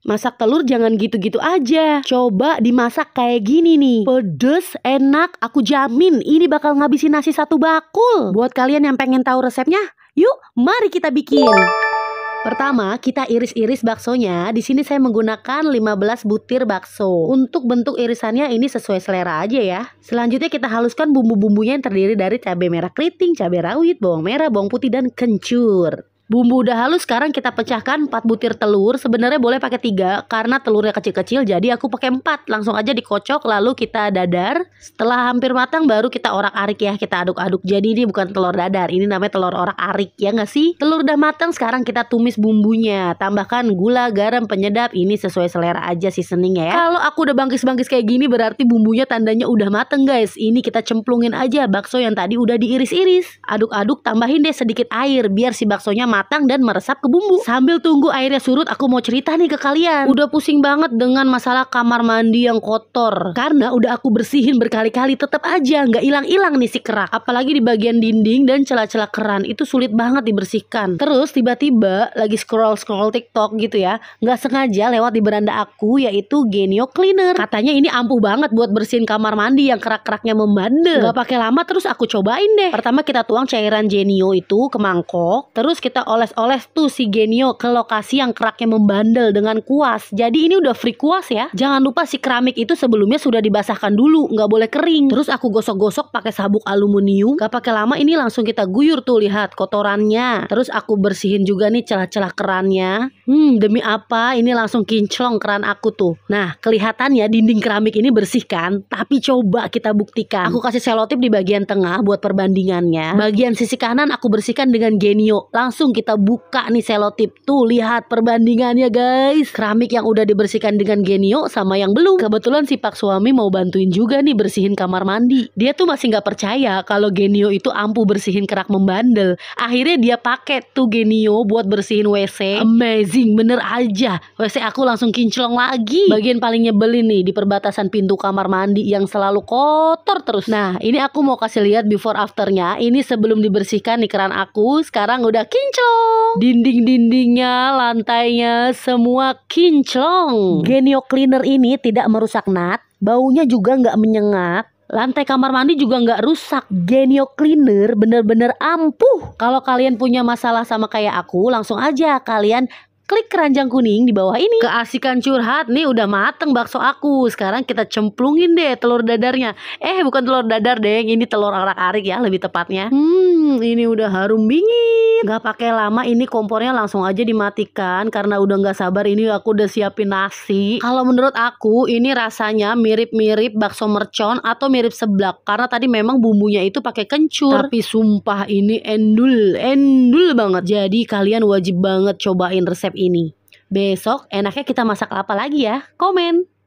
Masak telur jangan gitu-gitu aja. Coba dimasak kayak gini nih. Pedes, enak, aku jamin ini bakal ngabisin nasi satu bakul. Buat kalian yang pengen tahu resepnya, yuk mari kita bikin. Pertama, kita iris-iris baksonya. Di sini saya menggunakan 15 butir bakso. Untuk bentuk irisannya ini sesuai selera aja ya. Selanjutnya kita haluskan bumbu-bumbunya yang terdiri dari cabai merah keriting, cabai rawit, bawang merah, bawang putih, dan kencur. Bumbu udah halus sekarang kita pecahkan 4 butir telur. Sebenarnya boleh pakai 3 karena telurnya kecil-kecil jadi aku pakai 4. Langsung aja dikocok lalu kita dadar. Setelah hampir matang baru kita orak-arik ya, kita aduk-aduk. Jadi ini bukan telur dadar, ini namanya telur orak-arik ya nggak sih? Telur udah matang sekarang kita tumis bumbunya. Tambahkan gula, garam, penyedap. Ini sesuai selera aja seasoningnya ya. Kalau aku udah bangkis-bangkis kayak gini berarti bumbunya tandanya udah mateng guys. Ini kita cemplungin aja bakso yang tadi udah diiris-iris. Aduk-aduk tambahin deh sedikit air biar si baksonya matang matang dan meresap ke bumbu. Sambil tunggu airnya surut, aku mau cerita nih ke kalian. Udah pusing banget dengan masalah kamar mandi yang kotor. Karena udah aku bersihin berkali-kali, tetap aja nggak hilang-hilang nih si kerak. Apalagi di bagian dinding dan celah-celah keran itu sulit banget dibersihkan. Terus tiba-tiba lagi scroll-scroll TikTok gitu ya, nggak sengaja lewat di beranda aku yaitu Genio Cleaner. Katanya ini ampuh banget buat bersihin kamar mandi yang kerak-keraknya membandel. Nggak pakai lama terus aku cobain deh. Pertama kita tuang cairan Genio itu ke mangkok, terus kita oles-oles tuh si Genio ke lokasi yang keraknya membandel dengan kuas. Jadi ini udah free kuas ya. Jangan lupa si keramik itu sebelumnya sudah dibasahkan dulu, nggak boleh kering. Terus aku gosok-gosok pakai sabuk aluminium. Gak pakai lama ini langsung kita guyur tuh lihat kotorannya. Terus aku bersihin juga nih celah-celah kerannya. Hmm, demi apa? Ini langsung kinclong keran aku tuh. Nah, kelihatannya dinding keramik ini bersih kan? Tapi coba kita buktikan. Aku kasih selotip di bagian tengah buat perbandingannya. Bagian sisi kanan aku bersihkan dengan Genio. Langsung kita buka nih selotip tuh lihat perbandingannya guys keramik yang udah dibersihkan dengan genio sama yang belum kebetulan si pak suami mau bantuin juga nih bersihin kamar mandi dia tuh masih nggak percaya kalau genio itu ampuh bersihin kerak membandel akhirnya dia pakai tuh genio buat bersihin WC amazing bener aja WC aku langsung kinclong lagi bagian paling nyebelin nih di perbatasan pintu kamar mandi yang selalu kotor terus nah ini aku mau kasih lihat before afternya ini sebelum dibersihkan nih keran aku sekarang udah kinclong kinclong. Dinding-dindingnya, lantainya semua kinclong. Genio Cleaner ini tidak merusak nat, baunya juga nggak menyengat. Lantai kamar mandi juga nggak rusak. Genio Cleaner bener-bener ampuh. Kalau kalian punya masalah sama kayak aku, langsung aja kalian klik keranjang kuning di bawah ini. Keasikan curhat nih udah mateng bakso aku. Sekarang kita cemplungin deh telur dadarnya. Eh bukan telur dadar deh, ini telur arak-arik ya lebih tepatnya. Hmm, ini udah harum bingung menit. Iya. Gak pakai lama ini kompornya langsung aja dimatikan karena udah nggak sabar ini aku udah siapin nasi. Kalau menurut aku ini rasanya mirip-mirip bakso mercon atau mirip seblak karena tadi memang bumbunya itu pakai kencur. Tapi sumpah ini endul, endul banget. Jadi kalian wajib banget cobain resep ini. Besok enaknya kita masak apa lagi ya? Komen.